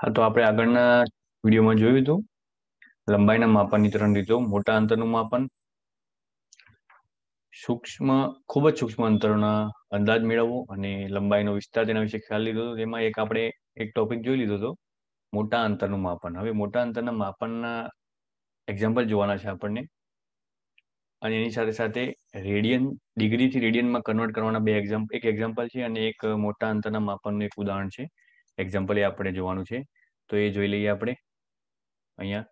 હા તો આપણે આગળના વિડીયોમાં જોયું હતું લંબાઈના માપનની ત્રણ રીતો મોટા અંતરનું માપન સૂક્ષ્મ ખૂબ જ સૂક્ષ્મ અંતરોના અંદાજ મેળવવો અને લંબાઈનો વિસ્તાર તેના વિશે ખ્યાલ લીધો હતો તેમાં એક આપણે એક ટોપિક જોઈ લીધો હતો મોટા અંતરનું માપન હવે મોટા અંતરના માપનના એક્ઝામ્પલ જોવાના છે આપણને અને એની સાથે સાથે રેડિયન ડિગ્રીથી રેડિયનમાં કન્વર્ટ કરવાના બે એક્ઝામ્પલ એક એક્ઝામ્પલ છે અને એક મોટા અંતરના માપનનું એક ઉદાહરણ છે એક્ઝામ્પલ એ આપણે જોવાનું છે તો એ જોઈ લઈએ આપણે અહીંયા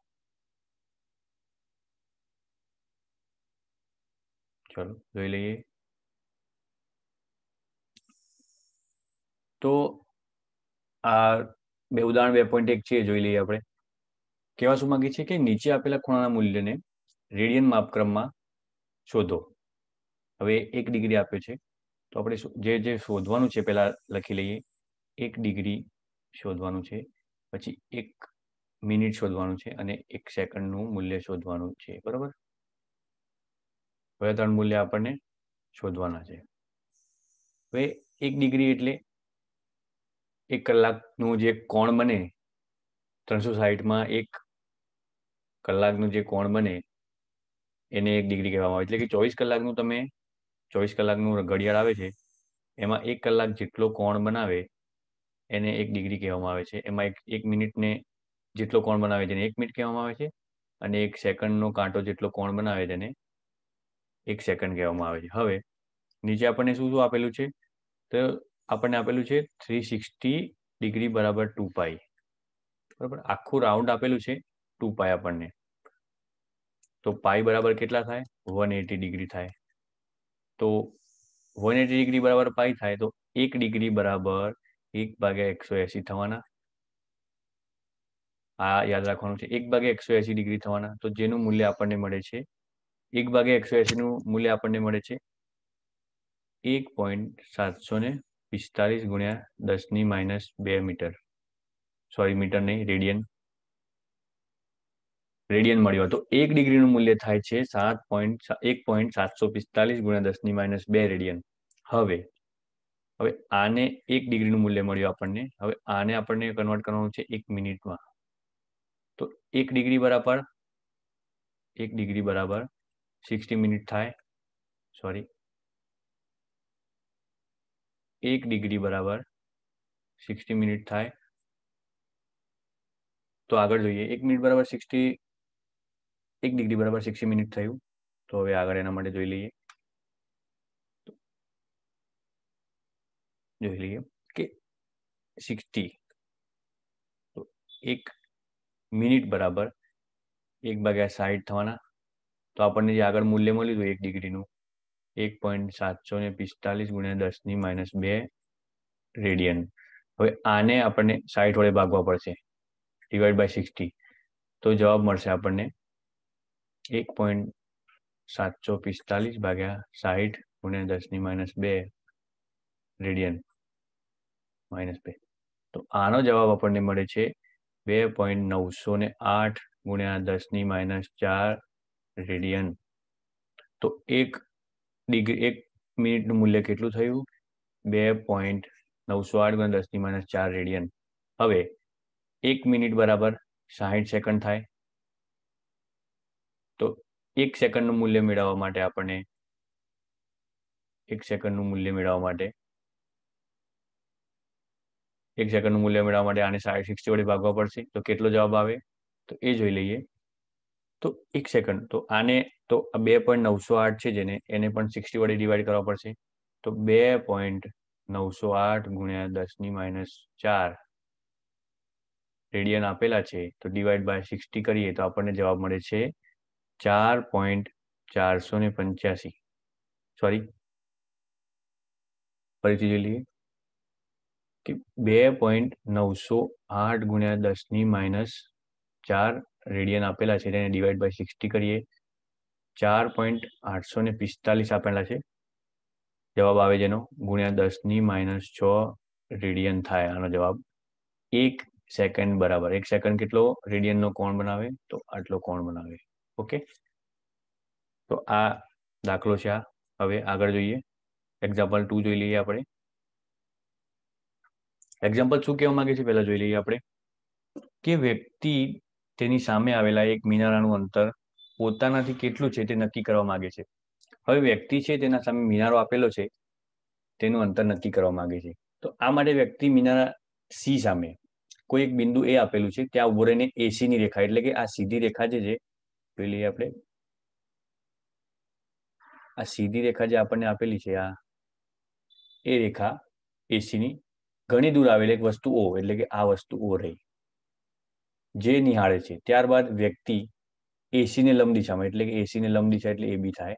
ચલો જોઈ લઈએ તો આ બે ઉદાહરણ બે પોઈન્ટ એક છે જોઈ લઈએ આપણે કહેવા શું માંગે છે કે નીચે આપેલા ખૂણાના મૂલ્યને રેડિયન માપક્રમમાં શોધો હવે એક ડિગ્રી આપ્યો છે તો આપણે જે જે શોધવાનું છે પહેલાં લખી લઈએ એક ડિગ્રી શોધવાનું છે પછી એક મિનિટ શોધવાનું છે અને એક સેકન્ડનું મૂલ્ય શોધવાનું છે બરોબર હવે ત્રણ મૂલ્ય આપણને શોધવાના છે હવે એક ડિગ્રી એટલે એક કલાકનું જે કોણ બને ત્રણસો સાહીઠમાં એક કલાકનું જે કોણ બને એને એક ડિગ્રી કહેવામાં આવે એટલે કે ચોવીસ કલાકનું તમે ચોવીસ કલાકનું ઘડિયાળ આવે છે એમાં એક કલાક જેટલો કોણ બનાવે એને એક ડિગ્રી કહેવામાં આવે છે એમાં એક એક મિનિટને જેટલો કોણ બનાવે છે એને એક મિનિટ કહેવામાં આવે છે અને એક સેકન્ડનો કાંટો જેટલો કોણ બનાવે છે એને એક સેકન્ડ કહેવામાં આવે છે હવે નીચે આપણને શું શું આપેલું છે તો આપણને આપેલું છે થ્રી સિક્સટી ડિગ્રી બરાબર ટુ પાઈ બરાબર આખું રાઉન્ડ આપેલું છે ટુ પાઈ આપણને તો પાઈ બરાબર કેટલા થાય વન એટી ડિગ્રી થાય તો વન એટી ડિગ્રી બરાબર પાઈ થાય તો એક ડિગ્રી બરાબર એક ભાગ્યા એકસો એસી થવાના આ યાદ રાખવાનું છે એક ભાગે એકસો એસી ડિગ્રી થવાના તો જેનું મૂલ્ય આપણને મળે છે એક ભાગે એકસો એસીનું મૂલ્ય આપણને મળે છે એક પોઈન્ટ સાતસો ને પિસ્તાલીસ ગુણ્યા દસની માઇનસ બે મીટર સોરી મીટર નહીં રેડિયન રેડિયન મળ્યો હતો એક ડિગ્રીનું મૂલ્ય થાય છે સાત પોઈન્ટ એક પોઈન્ટ સાતસો પિસ્તાલીસ ગુણ્યા દસની માઇનસ બે રેડિયન હવે હવે આને એક ડિગ્રીનું મૂલ્ય મળ્યું આપણને હવે આને આપણને કન્વર્ટ કરવાનું છે એક મિનિટમાં તો એક ડિગ્રી બરાબર એક ડિગ્રી બરાબર સિક્સટી મિનિટ થાય સોરી એક ડિગ્રી બરાબર સિક્સટી મિનિટ થાય તો આગળ જોઈએ એક મિનિટ બરાબર સિક્સટી એક ડિગ્રી બરાબર સિક્સટી મિનિટ થયું તો હવે આગળ એના માટે જોઈ લઈએ જોઈ લઈએ કે સિક્સટી તો એક મિનિટ બરાબર એક ભાગ્યા સાઠ થવાના તો આપણને જે આગળ મૂલ્ય મળ્યું હતું એક ડિગ્રીનું એક પોઈન્ટ સાતસો ને પિસ્તાલીસ ગુણ્યા દસની માઇનસ બે રેડિયન હવે આને આપણને સાઈઠ વડે ભાગવા પડશે ડિવાઈડ બાય સિક્સટી તો જવાબ મળશે આપણને એક પોઈન્ટ સાતસો પિસ્તાલીસ ભાગ્યા સાહીઠ ગુણ્યા દસની માઇનસ બે રેડિયન માઇનસ બે તો આનો જવાબ આપણને મળે છે બે પોઈન્ટ નવસો ને આઠ ગુણ્યા દસની માઇનસ ચાર રેડિયન તો એક ડિગ્રી એક મિનિટનું મૂલ્ય કેટલું થયું બે પોઈન્ટ નવસો આઠ ગુણ્યા દસની માઇનસ ચાર રેડિયન હવે એક મિનિટ બરાબર સાહીઠ સેકન્ડ થાય તો એક સેકન્ડનું મૂલ્ય મેળવવા માટે આપણને એક સેકન્ડનું મૂલ્ય મેળવવા માટે એક સેકન્ડનું મૂલ્ય મેળવવા માટે આને સાઈડ સિક્સટી વડે ભાગવા પડશે તો કેટલો જવાબ આવે તો એ જોઈ લઈએ તો એક સેકન્ડ તો આને તો બે પોઈન્ટ નવસો આઠ છે જેને એને પણ સિક્સટી વડે ડિવાઈડ કરવા પડશે તો બે પોઈન્ટ નવસો આઠ ગુણ્યા દસની માઇનસ ચાર રેડિયન આપેલા છે તો ડિવાઈડ બાય સિક્સટી કરીએ તો આપણને જવાબ મળે છે ચાર પોઈન્ટ ચારસો ને પંચ્યાસી સોરી ફરીથી જોઈ લઈએ કે બે પોઈન્ટ નવસો આઠ ગુણ્યા દસની માઇનસ ચાર રેડિયન આપેલા છે તેને ડિવાઈડ બાય સિક્સટી કરીએ ચાર પોઈન્ટ આઠસો ને પિસ્તાલીસ આપેલા છે જવાબ આવે જેનો ગુણ્યા દસની માઇનસ છ રેડિયન થાય આનો જવાબ એક સેકન્ડ બરાબર એક સેકન્ડ કેટલો રેડિયનનો કોણ બનાવે તો આટલો કોણ બનાવે ઓકે તો આ દાખલો છે આ હવે આગળ જોઈએ એક્ઝામ્પલ ટુ જોઈ લઈએ આપણે એક્ઝામ્પલ શું કહેવા માંગે છે પહેલા જોઈ લઈએ આપણે કે વ્યક્તિ તેની સામે આવેલા એક મિનારાનું અંતર પોતાનાથી કેટલું છે તે નક્કી કરવા માંગે છે હવે વ્યક્તિ છે તેના સામે મિનારો આપેલો છે તેનું અંતર નક્કી કરવા માંગે છે તો આ માટે વ્યક્તિ મિનારા સી સામે કોઈ એક બિંદુ એ આપેલું છે ત્યાં ઉભો રહીને એસીની રેખા એટલે કે આ સીધી રેખા જે છે જોઈ લઈએ આપણે આ સીધી રેખા જે આપણને આપેલી છે આ એ રેખા એસીની ઘણી દૂર આવેલી એક વસ્તુ ઓ એટલે કે આ વસ્તુ ઓ રહી જે નિહાળે છે ત્યારબાદ વ્યક્તિ એસીને લંબ દિશામાં એટલે કે એસીને લંબ દિશા એટલે એ બી થાય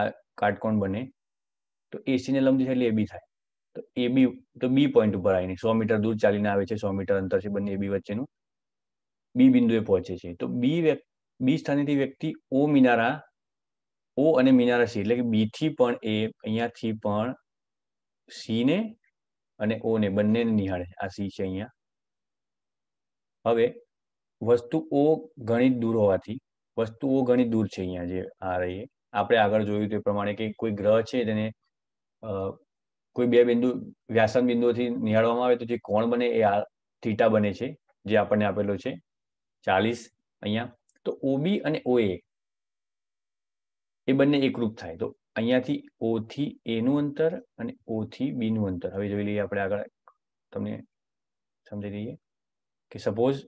આ કાટકોણ બને તો એસીને લંબ દિશા એટલે એ બી થાય તો એ બી તો બી પોઈન્ટ ઉપર આવીને સો મીટર દૂર ચાલીને આવે છે સો મીટર અંતર છે બંને એ બી વચ્ચેનું બી બિંદુએ પહોંચે છે તો બી બી સ્થાનેથી વ્યક્તિ ઓ મિનારા ઓ અને મિનારા સી એટલે કે બી થી પણ એ અહીંયાથી પણ સી ને અને ઓ ને બંનેને નિહાળે આ સી છે અહીંયા હવે વસ્તુ ઓ ઘણી દૂર હોવાથી વસ્તુઓ ઘણી દૂર છે અહીંયા જે આ રહી આપણે આગળ જોયું તે પ્રમાણે કે કોઈ ગ્રહ છે તેને કોઈ બે બિંદુ વ્યાસન બિંદુથી નિહાળવામાં આવે તો જે કોણ બને એ આ થીટા બને છે જે આપણને આપેલો છે ચાલીસ અહીંયા તો ઓબી અને ઓએ એ બંને એકરૂપ થાય તો અહીંયાથી ઓ થી એનું અંતર અને ઓ થી બીનું અંતર હવે જોઈ લઈએ આપણે આગળ તમને સમજી લઈએ કે સપોઝ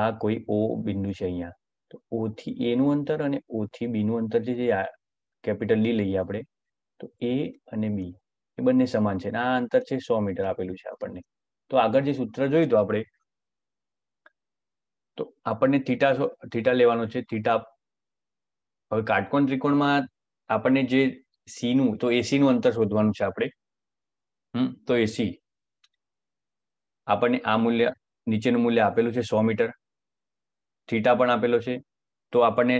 આ કોઈ ઓ બિંદુ છે અહીંયા તો ઓ થી એનું અંતર અને ઓ થી બીનું અંતર જે કેપિટલ ડી લઈએ આપણે તો એ અને બી એ બંને સમાન છે આ અંતર છે સો મીટર આપેલું છે આપણને તો આગળ જે સૂત્ર જોયું તો આપણે તો આપણને થીટા થીટા લેવાનો છે થીટા હવે કાટકોણ ત્રિકોણમાં આપણને જે સી નું તો એસી નું અંતર શોધવાનું છે આપણે હમ તો એસી આપણને આ મૂલ્ય નીચેનું મૂલ્ય આપેલું છે સો મીટર થીટા પણ આપેલો છે તો આપણને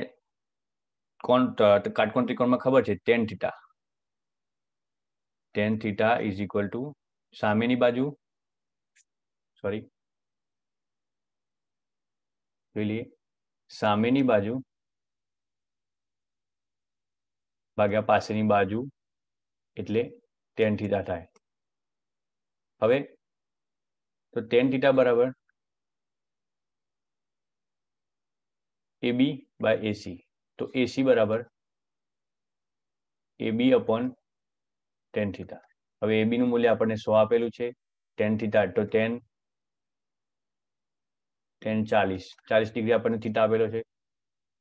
કોણ કાટકોણ ત્રિકોણમાં ખબર છે tan theta tan theta is equal to સામેની બાજુ સોરી જોઈ લઈએ સામેની બાજુ ભાગ્યા પાસેની બાજુ એટલે ટેન થીટા થાય હવે તો ટેન થીટા બરાબર એ બી બાય એસી તો એસી બરાબર A B upon tan theta હવે એ બીનું મૂલ્ય આપણને સો આપેલું છે ટેન થીટા તો ટેન ટેન ચાલીસ ચાલીસ ડિગ્રી આપણને થીટા આપેલો છે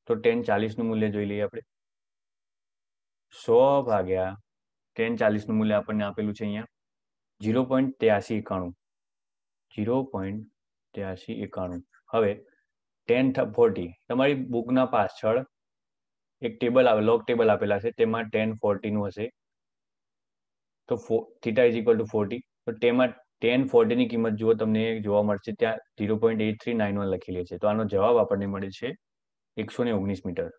તો ટેન ચાલીસનું મૂલ્ય જોઈ લઈએ આપણે સો ભાગ્યા ટેન ચાલીસનું મૂલ્ય આપણને આપેલું છે અહીંયા ઝીરો પોઈન્ટ ત્યાસી એકાણું જીરો પોઈન્ટ ત્યાસી એકાણું હવે ટેન ફોર્ટી તમારી બુકના પાછળ એક ટેબલ આવે લોક ટેબલ આપેલા છે તેમાં ટેન ફોર્ટીનું હશે તો ફો theta is equal to forty તો તેમાં ટેન ફોર્ટીની કિંમત જુઓ તમને જોવા મળશે ત્યાં zero point eight three nine one લખેલી છે તો આનો જવાબ આપણને મળે છે એકસો ને ઓગણીસ મીટર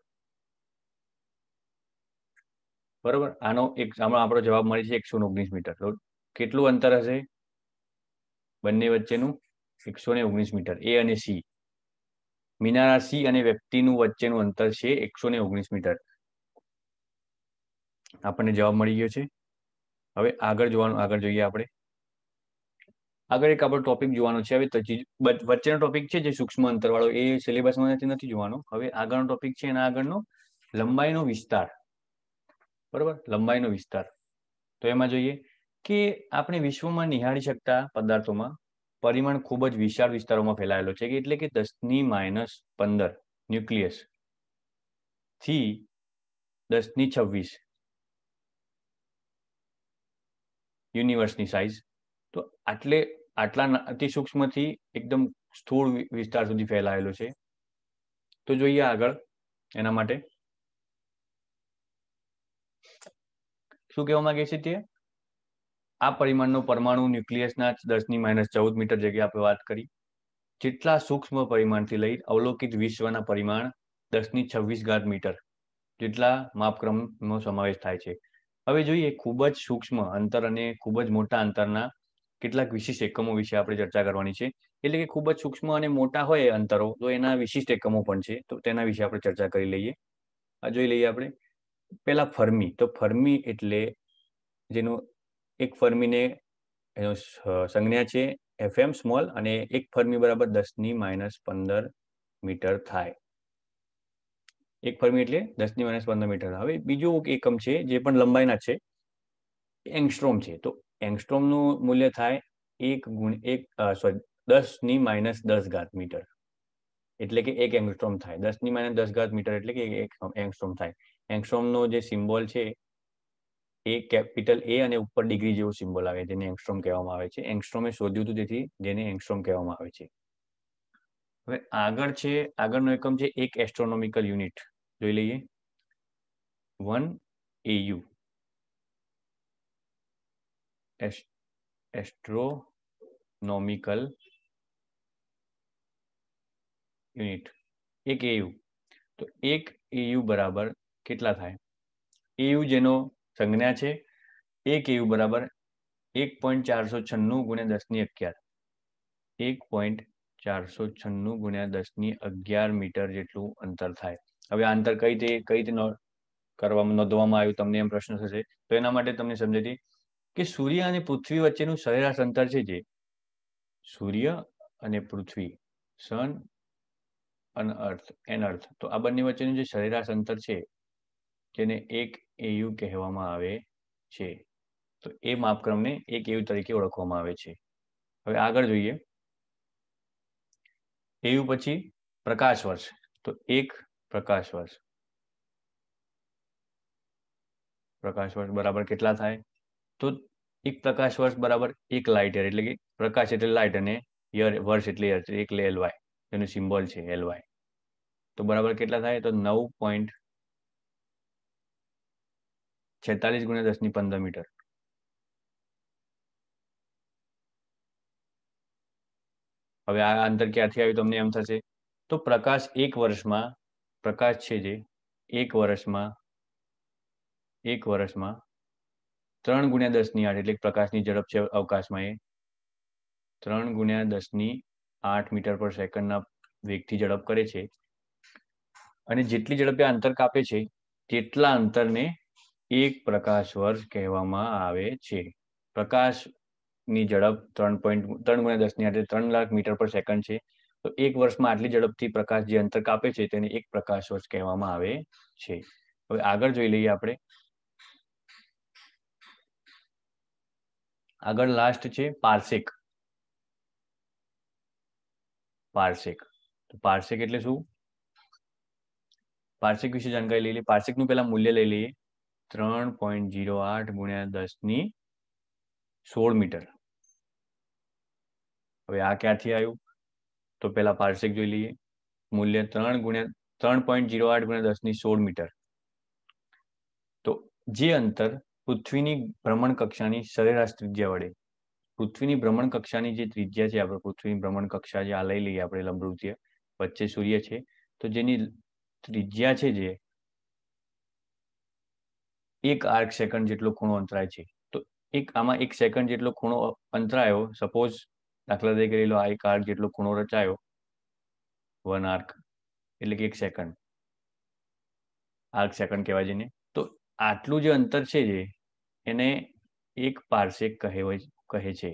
બરોબર આનો એક આમાં આપણો જવાબ મળી છે એકસો ઓગણીસ મીટર તો કેટલું અંતર હશે બંને વચ્ચેનું એકસો ને ઓગણીસ મીટર એ અને સી મિનારા સી અને વ્યક્તિનું વચ્ચેનું અંતર છે એકસો ને ઓગણીસ મીટર આપણને જવાબ મળી ગયો છે હવે આગળ જોવાનું આગળ જોઈએ આપણે આગળ એક આપણો ટોપિક જોવાનો છે હવે વચ્ચેનો ટોપિક છે જે સૂક્ષ્મ અંતરવાળો એ સિલેબસમાં નથી જોવાનો હવે આગળનો ટોપિક છે એના આગળનો લંબાઈનો વિસ્તાર બરોબર લંબાઈનો વિસ્તાર તો એમાં જોઈએ કે આપણે વિશ્વમાં નિહાળી શકતા પદાર્થોમાં પરિમાણ ખૂબ જ વિશાળ વિસ્તારોમાં ફેલાયેલો છે કે એટલે કે દસની માઇનસ પંદર ન્યુક્લિયસ થી દસની છવ્વીસ યુનિવર્સની સાઇઝ તો આટલે આટલા અતિ સૂક્ષ્મથી એકદમ સ્થૂળ વિસ્તાર સુધી ફેલાયેલો છે તો જોઈએ આગળ એના માટે શું કહેવા માંગે છે તે આ પરિમાણનું પરમાણુ ન્યુક્લિયસના દસની માઇનસ ચૌદ મીટર જગ્યાએ આપણે વાત કરી જેટલા સૂક્ષ્મ પરિમાણથી લઈ અવલોકિત વિશ્વના પરિમાણ દસની છવ્વીસ ઘાત મીટર જેટલા માપક્રમનો સમાવેશ થાય છે હવે જોઈએ ખૂબ જ સૂક્ષ્મ અંતર અને ખૂબ જ મોટા અંતરના કેટલાક વિશિષ્ટ એકમો વિશે આપણે ચર્ચા કરવાની છે એટલે કે ખૂબ જ સૂક્ષ્મ અને મોટા હોય અંતરો તો એના વિશિષ્ટ એકમો પણ છે તો તેના વિશે આપણે ચર્ચા કરી લઈએ આ જોઈ લઈએ આપણે પેલા ફર્મી તો ફર્મી એટલે જેનું એક ફર્મીને એનો સંજ્ઞા છે એફએમ સ્મોલ અને એક ફર્મી બરાબર દસની માઇનસ પંદર મીટર થાય એક ફર્મી એટલે દસ ની માઇનસ પંદર મીટર હવે બીજું એકમ છે જે પણ લંબાઈના છે એંગસ્ટ્રોમ છે તો એંગસ્ટ્રોમનું મૂલ્ય થાય એક ગુણ એક સોરી ની માઇનસ દસ ઘાત મીટર એટલે કે એક એંગસ્ટ્રોમ થાય દસની માઇનસ દસ ઘાત મીટર એટલે કે એક એંગસ્ટ્રોમ થાય એંગસ્ટ્રોમનો જે સિમ્બોલ છે એ કેપિટલ એ અને ઉપર ડિગ્રી જેવો સિમ્બોલ આવે જેને એંગસ્ટ્રોમ કહેવામાં આવે છે એંગસ્ટ્રોમે શોધ્યું હતું તેથી જેને એંગસ્ટ્રોમ કહેવામાં આવે છે હવે આગળ છે આગળનો એકમ છે એક એસ્ટ્રોનોમિકલ યુનિટ જોઈ લઈએ વન એયુ એસ્ટ્રોનોમિકલ યુનિટ એક એયુ તો એક એયુ બરાબર કેટલા થાય એયુ જેનો સંજ્ઞા છે એક એયુ બરાબર એક પોઈન્ટ ચારસો છન્નું ગુણ્યા દસની અગિયાર એક પોઈન્ટ ચારસો છન્નું ગુણ્યા દસની અગિયાર મીટર જેટલું અંતર થાય હવે આ અંતર કઈ રીતે કઈ રીતે કરવામાં નોંધવામાં આવ્યું તમને એમ પ્રશ્ન થશે તો એના માટે તમને સમજાય કે સૂર્ય અને પૃથ્વી વચ્ચેનું સરેરાશ અંતર છે જે સૂર્ય અને પૃથ્વી સન અને અર્થ એન અર્થ તો આ બંને વચ્ચેનું જે સરેરાશ અંતર છે જેને એક એયુ કહેવામાં આવે છે તો એ માપક્રમને એક એયુ તરીકે ઓળખવામાં આવે છે હવે આગળ જોઈએ એયુ પછી પ્રકાશ વર્ષ તો એક પ્રકાશ વર્ષ પ્રકાશ વર્ષ બરાબર કેટલા થાય તો એક પ્રકાશ વર્ષ બરાબર એક લાઇટ યર એટલે કે પ્રકાશ એટલે લાઇટ અને યર વર્ષ એટલે યર એટલે એલવાય તેનું સિમ્બોલ છે એલવાય તો બરાબર કેટલા થાય તો નવ પોઈન્ટ છેતાલીસ ગુણ્યા દસ ની પંદર મીટર હવે આ અંતર ક્યાંથી આવ્યું તમને એમ થશે તો પ્રકાશ એક વર્ષમાં પ્રકાશ છે જે એક વર્ષમાં એક વર્ષમાં ત્રણ ગુણ્યા દસની આઠ એટલે પ્રકાશની ઝડપ છે અવકાશમાં એ ત્રણ ગુણ્યા દસની આઠ મીટર પર સેકન્ડના વેગથી ઝડપ કરે છે અને જેટલી ઝડપે અંતર કાપે છે તેટલા અંતરને એક પ્રકાશ વર્ષ કહેવામાં આવે છે પ્રકાશની ઝડપ ત્રણ પોઈન્ટ ત્રણ ગુણ્યા દસની આટલે ત્રણ લાખ મીટર પર સેકન્ડ છે તો એક વર્ષમાં આટલી ઝડપથી પ્રકાશ જે અંતર કાપે છે તેને એક પ્રકાશ વર્ષ કહેવામાં આવે છે હવે આગળ જોઈ લઈએ આપણે આગળ લાસ્ટ છે પાર્સેક પાર્સેક તો પાર્સેક એટલે શું પાર્સેક વિશે જાણકારી લઈ લઈએ નું પહેલા મૂલ્ય લઈ લઈએ ત્રણ પોઈન્ટ જીરો આઠ ગુણ્યા દસની સોળ મીટર હવે આ ક્યાંથી આવ્યું તો પેલા પાર્સેક જોઈ લઈએ મૂલ્ય ત્રણ ગુણ્યા ત્રણ પોઈન્ટ જીરો આઠ ગુણ્યા દસની સોળ મીટર તો જે અંતર પૃથ્વીની ભ્રમણ કક્ષાની સરેરાશ ત્રિજ્યા વડે પૃથ્વીની ભ્રમણ કક્ષાની જે ત્રિજ્યા છે આપણે પૃથ્વીની ભ્રમણ કક્ષા જે આ લઈ લઈએ આપણે લંબવૃત્તીય વચ્ચે સૂર્ય છે તો જેની ત્રિજ્યા છે જે એક આર્ક સેકન્ડ જેટલો ખૂણો અંતરાય છે તો એક આમાં એક સેકન્ડ જેટલો ખૂણો અંતરાયો સપોઝ દાખલા તરીકે લઈ લો આ એક આર્ક જેટલો ખૂણો રચાયો વન આર્ક એટલે કે એક સેકન્ડ આર્ક સેકન્ડ કહેવાય જેને તો આટલું જે અંતર છે જે એને એક પાર્સેક કહેવાય કહે છે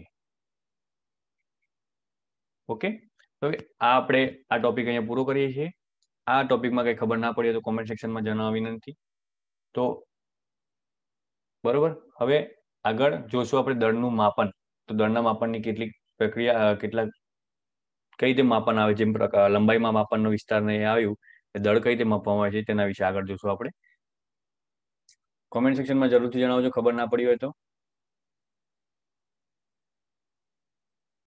ઓકે તો આ આપણે આ ટોપિક અહીંયા પૂરો કરીએ છીએ આ ટોપિકમાં કંઈ ખબર ના પડી તો કોમેન્ટ સેક્શનમાં જણાવવા વિનંતી તો બરોબર હવે આગળ જોશું આપણે દળનું માપન તો દળના માપનની કેટલીક પ્રક્રિયા કેટલા કઈ રીતે માપન આવે જેમ લંબાઈમાં માપનનો વિસ્તાર નહીં આવ્યું દળ કઈ રીતે માપવામાં આવે છે તેના વિશે આગળ જોશું આપણે કોમેન્ટ સેક્શનમાં જરૂરથી જણાવજો ખબર ના પડી હોય તો